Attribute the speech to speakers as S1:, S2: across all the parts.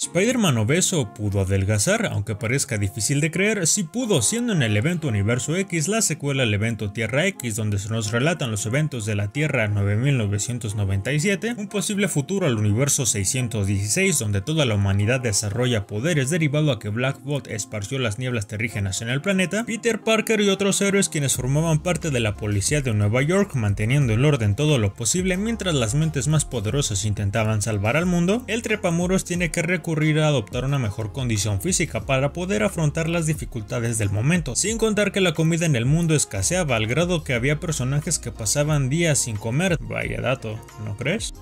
S1: Spider-Man obeso pudo adelgazar, aunque parezca difícil de creer, sí pudo, siendo en el evento Universo X la secuela al evento Tierra X, donde se nos relatan los eventos de la Tierra 9997, un posible futuro al Universo 616, donde toda la humanidad desarrolla poderes derivado a que Black Bolt esparció las nieblas terrígenas en el planeta, Peter Parker y otros héroes quienes formaban parte de la policía de Nueva York manteniendo el orden todo lo posible mientras las mentes más poderosas intentaban salvar al mundo, el trepamuros tiene que recurrir a adoptar una mejor condición física para poder afrontar las dificultades del momento, sin contar que la comida en el mundo escaseaba al grado que había personajes que pasaban días sin comer, vaya dato, ¿no crees?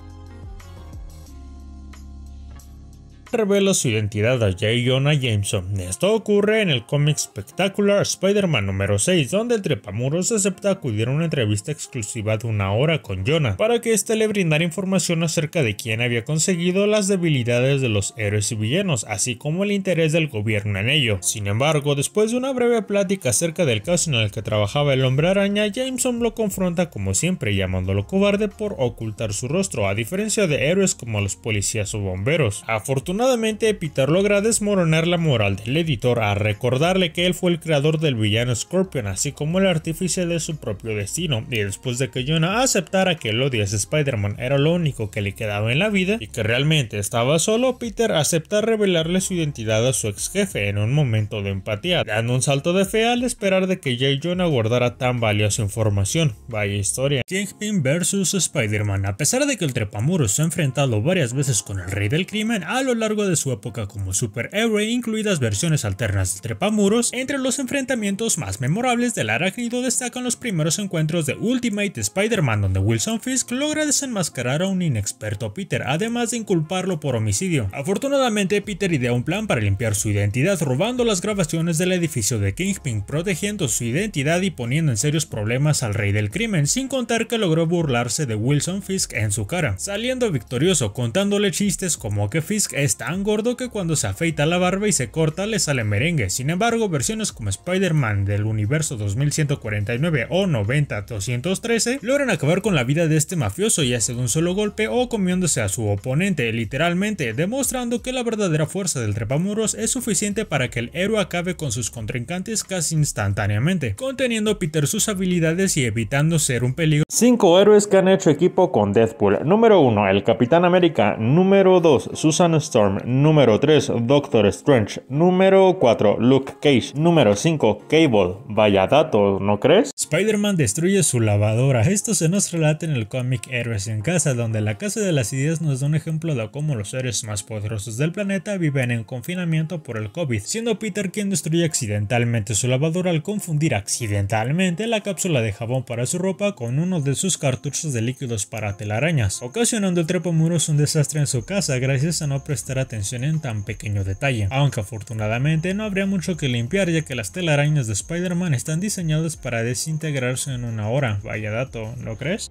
S1: revela su identidad a J. Jonah Jameson. Esto ocurre en el cómic espectacular Spider-Man número 6, donde el trepamuros acepta acudir a una entrevista exclusiva de una hora con Jonah, para que éste le brindara información acerca de quién había conseguido las debilidades de los héroes y villanos, así como el interés del gobierno en ello. Sin embargo, después de una breve plática acerca del caso en el que trabajaba el hombre araña, Jameson lo confronta como siempre, llamándolo cobarde por ocultar su rostro, a diferencia de héroes como los policías o bomberos. Afortunadamente, Desafortunadamente, Peter logra desmoronar la moral del editor a recordarle que él fue el creador del villano Scorpion, así como el artífice de su propio destino, y después de que Jonah aceptara que el a Spider-Man era lo único que le quedaba en la vida y que realmente estaba solo, Peter acepta revelarle su identidad a su ex jefe en un momento de empatía, dando un salto de fe al esperar de que Jay Jonah guardara tan valiosa información. Vaya historia. Kingpin vs Spider-Man. A pesar de que el trepamuros se ha enfrentado varias veces con el rey del crimen a lo largo de su época como superhéroe, incluidas versiones alternas de trepamuros, entre los enfrentamientos más memorables del arácnido destacan los primeros encuentros de Ultimate Spider-Man donde Wilson Fisk logra desenmascarar a un inexperto Peter, además de inculparlo por homicidio. Afortunadamente, Peter idea un plan para limpiar su identidad robando las grabaciones del edificio de Kingpin, protegiendo su identidad y poniendo en serios problemas al rey del crimen, sin contar que logró burlarse de Wilson Fisk en su cara, saliendo victorioso contándole chistes como que Fisk es tan gordo que cuando se afeita la barba y se corta le sale merengue. Sin embargo, versiones como Spider-Man del universo 2149 o 90-213 logran acabar con la vida de este mafioso ya sea de un solo golpe o comiéndose a su oponente literalmente, demostrando que la verdadera fuerza del trepamuros es suficiente para que el héroe acabe con sus contrincantes casi instantáneamente, conteniendo a Peter sus habilidades y evitando ser un peligro. 5 héroes que han hecho equipo con Deadpool. Número 1, el Capitán América. Número 2, Susan Storm número 3 Doctor Strange, número 4 Look Case número 5 Cable. Vaya dato, ¿no crees? Spider-Man destruye su lavadora. Esto se nos relata en el cómic Héroes en Casa, donde la Casa de las Ideas nos da un ejemplo de cómo los seres más poderosos del planeta viven en confinamiento por el COVID, siendo Peter quien destruye accidentalmente su lavadora al confundir accidentalmente la cápsula de jabón para su ropa con uno de sus cartuchos de líquidos para telarañas, ocasionando el trepamuros un desastre en su casa gracias a no prestar atención en tan pequeño detalle, aunque afortunadamente no habría mucho que limpiar ya que las telarañas de Spider-Man están diseñadas para desinfectar integrarse en una hora, vaya dato, ¿no crees?